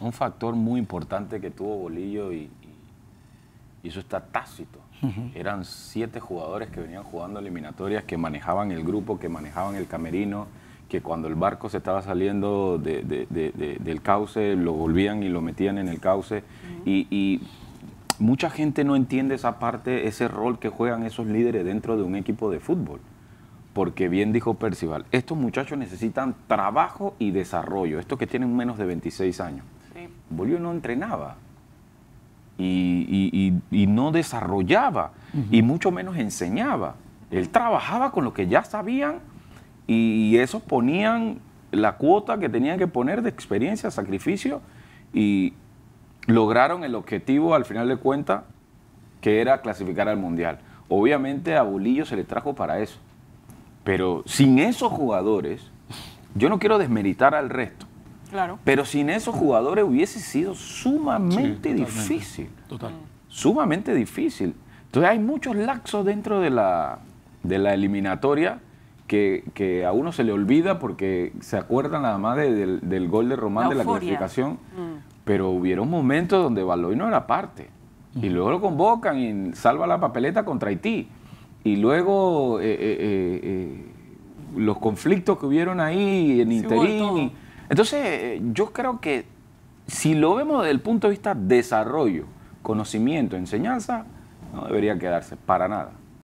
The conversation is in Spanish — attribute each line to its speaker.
Speaker 1: un factor muy importante que tuvo Bolillo y, eso está tácito. Eran siete jugadores que venían jugando eliminatorias, que manejaban el grupo, que manejaban el camerino, que cuando el barco se estaba saliendo del cauce, lo volvían y lo metían en el cauce. y, y, mucha gente no entiende esa parte, ese rol que juegan esos líderes dentro de un equipo de fútbol. Porque bien dijo Percival, estos muchachos necesitan trabajo y desarrollo, estos que tienen menos de 26 años Bolillo no entrenaba y, no desarrollaba y mucho menos enseñaba. Él trabajaba con lo que ya sabían y esos ponían la cuota que tenían que poner de experiencia, sacrificio y lograron el objetivo al final de cuentas que era clasificar al Mundial. Obviamente a Bolillo se le trajo para eso, pero sin esos jugadores, yo no quiero desmeritar al resto, pero sin esos jugadores hubiese sido sumamente difícil. Total. Mm. Sumamente difícil. Entonces hay muchos laxos dentro de la, de la eliminatoria que, a uno se le olvida porque se acuerdan nada más del gol de Román de la clasificación. Mm. Pero hubieron momentos donde Baloy no era parte. Mm. Y luego lo convocan y salva la papeleta contra Haití. Y luego eh, eh, eh, los conflictos que hubieron ahí en interín. Entonces, yo creo que si lo vemos desde el punto de vista desarrollo, conocimiento, enseñanza, no debería quedarse para nada.